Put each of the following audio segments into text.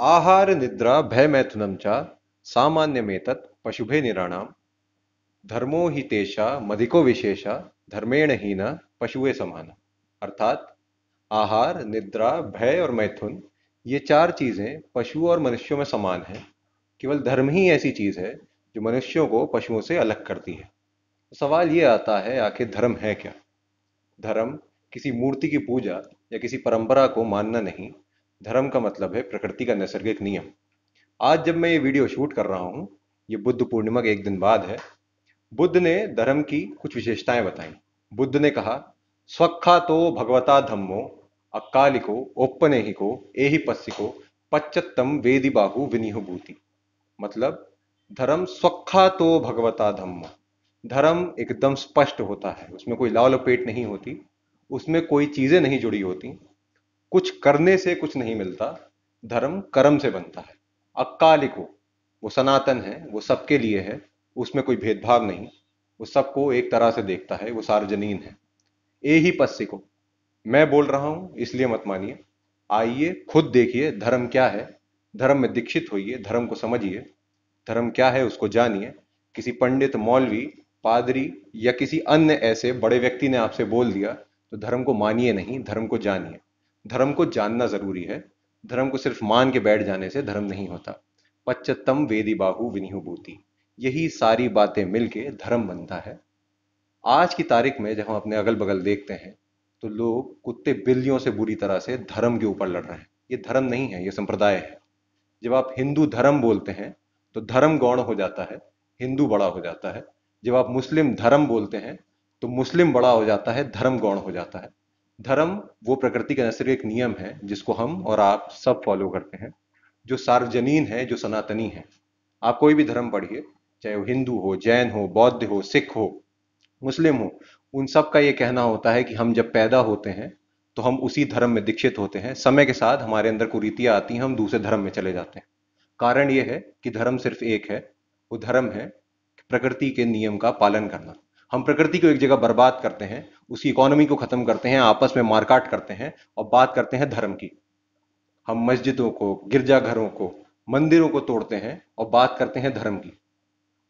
आहार निद्रा भय मैथुनम सामान्य में पशुभे निराणाम धर्मो ही तेषा मधिको विशेषा धर्मेण ही न पशुए समान अर्थात आहार निद्रा भय और मैथुन ये चार चीजें पशु और मनुष्यों में समान है केवल धर्म ही ऐसी चीज है जो मनुष्यों को पशुओं से अलग करती है सवाल ये आता है आखिर धर्म है क्या धर्म किसी मूर्ति की पूजा या किसी परंपरा को मानना नहीं धर्म का मतलब है प्रकृति का नैसर्गिक नियम आज जब मैं ये वीडियो शूट कर रहा हूँ ये बुद्ध पूर्णिमा के एक दिन बाद है बुद्ध ने धर्म की कुछ विशेषताएं बताई बुद्ध ने कहा स्वखा तो भगवता धम्मो अकालिको ओपनेहिको एहि पस्सिको पच्चतम वेदी बाहु विनिहभूति मतलब धर्म स्वखा तो भगवता धम्मो धर्म एकदम स्पष्ट होता है उसमें कोई लाव लपेट नहीं होती उसमें कोई चीज़ें नहीं जुड़ी होती कुछ करने से कुछ नहीं मिलता धर्म कर्म से बनता है अकालिको वो सनातन है वो सबके लिए है उसमें कोई भेदभाव नहीं वो सबको एक तरह से देखता है वो सार्वजनीन है ए ही पस्सी को मैं बोल रहा हूं इसलिए मत मानिए आइए खुद देखिए धर्म क्या है धर्म में दीक्षित होइए धर्म को समझिए धर्म क्या है उसको जानिए किसी पंडित मौलवी पादरी या किसी अन्य ऐसे बड़े व्यक्ति ने आपसे बोल दिया तो धर्म को मानिए नहीं धर्म को जानिए धर्म को जानना जरूरी है धर्म को सिर्फ मान के बैठ जाने से धर्म नहीं होता पच्चतम वेदी बाहु विनिहुभूति यही सारी बातें मिलके धर्म बनता है आज की तारीख में जब हम अपने अगल बगल देखते हैं तो लोग कुत्ते बिल्लियों से बुरी तरह से धर्म के ऊपर लड़ रहे हैं ये धर्म नहीं है ये संप्रदाय है जब आप हिंदू धर्म बोलते हैं तो धर्म गौण हो जाता है हिंदू बड़ा हो जाता है जब आप मुस्लिम धर्म बोलते हैं तो मुस्लिम बड़ा हो जाता है धर्म गौण हो जाता है धर्म वो प्रकृति का नैसर्गिक नियम है जिसको हम और आप सब फॉलो करते हैं जो सार्वजनीन है जो सनातनी है आप कोई भी धर्म पढ़िए चाहे वो हिंदू हो जैन हो बौद्ध हो सिख हो मुस्लिम हो उन सब का ये कहना होता है कि हम जब पैदा होते हैं तो हम उसी धर्म में दीक्षित होते हैं समय के साथ हमारे अंदर कुरीतियाँ आती हैं हम दूसरे धर्म में चले जाते हैं कारण ये है कि धर्म सिर्फ एक है वो धर्म है प्रकृति के नियम का पालन करना हम प्रकृति को एक जगह बर्बाद करते हैं उसकी इकोनॉमी को खत्म करते हैं आपस में मारकाट करते हैं और बात करते हैं धर्म की हम मस्जिदों को गिरजाघरों को मंदिरों को तोड़ते हैं और बात करते हैं धर्म की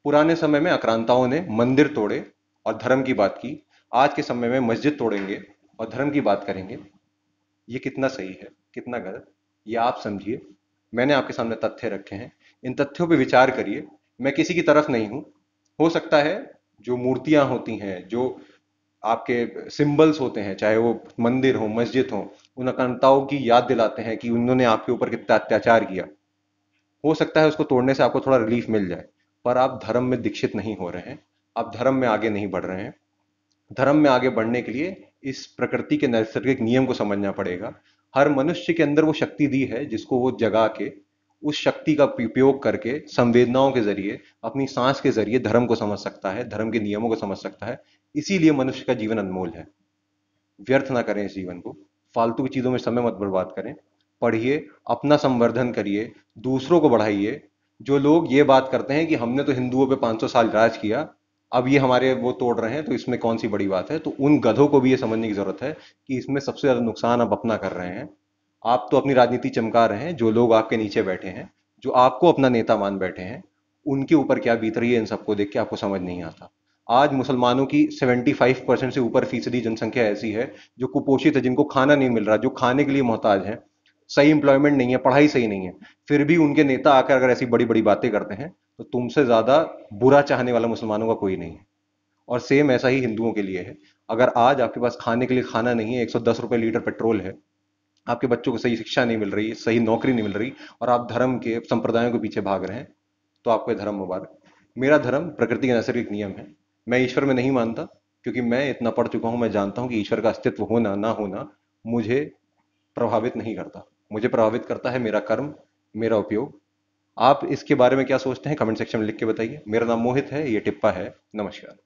पुराने समय में आक्रांताओं ने मंदिर तोड़े और धर्म की बात की आज के समय में मस्जिद तोड़ेंगे और धर्म की बात करेंगे ये कितना सही है कितना गलत ये आप समझिए मैंने आपके सामने तथ्य रखे हैं इन तथ्यों पर विचार करिए मैं किसी की तरफ नहीं हूं हो सकता है जो मूर्तियां होती हैं जो आपके सिंबल्स होते हैं चाहे वो मंदिर हो मस्जिद हो उन अकांताओं की याद दिलाते हैं कि उन्होंने आपके ऊपर कितना अत्याचार किया हो सकता है उसको तोड़ने से आपको थोड़ा रिलीफ मिल जाए पर आप धर्म में दीक्षित नहीं हो रहे हैं आप धर्म में आगे नहीं बढ़ रहे हैं धर्म में आगे बढ़ने के लिए इस प्रकृति के नैसर्गिक नियम को समझना पड़ेगा हर मनुष्य के अंदर वो शक्ति दी है जिसको वो जगा के उस शक्ति का उपयोग करके संवेदनाओं के जरिए अपनी सांस के जरिए धर्म को समझ सकता है धर्म के नियमों को समझ सकता है इसीलिए मनुष्य का जीवन अनमोल है व्यर्थ ना करें इस जीवन को फालतू की चीज़ों में समय मत बर्बाद करें पढ़िए अपना संवर्धन करिए दूसरों को बढ़ाइए जो लोग ये बात करते हैं कि हमने तो हिंदुओं पे 500 साल राज किया अब ये हमारे वो तोड़ रहे हैं तो इसमें कौन सी बड़ी बात है तो उन गधों को भी ये समझने की जरूरत है कि इसमें सबसे ज्यादा नुकसान आप अपना कर रहे हैं आप तो अपनी राजनीति चमका रहे हैं जो लोग आपके नीचे बैठे हैं जो आपको अपना नेता मान बैठे हैं उनके ऊपर क्या बीत रही है इन सबको देख के आपको समझ नहीं आता आज मुसलमानों की 75 परसेंट से ऊपर फीसदी जनसंख्या ऐसी है जो कुपोषित है जिनको खाना नहीं मिल रहा जो खाने के लिए मोहताज है सही इंप्लॉयमेंट नहीं है पढ़ाई सही नहीं है फिर भी उनके नेता आकर अगर ऐसी बड़ी बड़ी बातें करते हैं तो तुमसे ज़्यादा बुरा चाहने वाला मुसलमानों का कोई नहीं है और सेम ऐसा ही हिंदुओं के लिए है अगर आज आपके पास खाने के लिए खाना नहीं है एक सौ लीटर पेट्रोल है आपके बच्चों को सही शिक्षा नहीं मिल रही सही नौकरी नहीं मिल रही और आप धर्म के संप्रदायों के पीछे भाग रहे हैं तो आपको धर्म मुबारक मेरा धर्म प्रकृति का नैसर्गिक नियम है मैं ईश्वर में नहीं मानता क्योंकि मैं इतना पढ़ चुका हूं मैं जानता हूं कि ईश्वर का अस्तित्व होना ना होना मुझे प्रभावित नहीं करता मुझे प्रभावित करता है मेरा कर्म मेरा उपयोग आप इसके बारे में क्या सोचते हैं कमेंट सेक्शन में लिख के बताइए मेरा नाम मोहित है ये टिप्पा है नमस्कार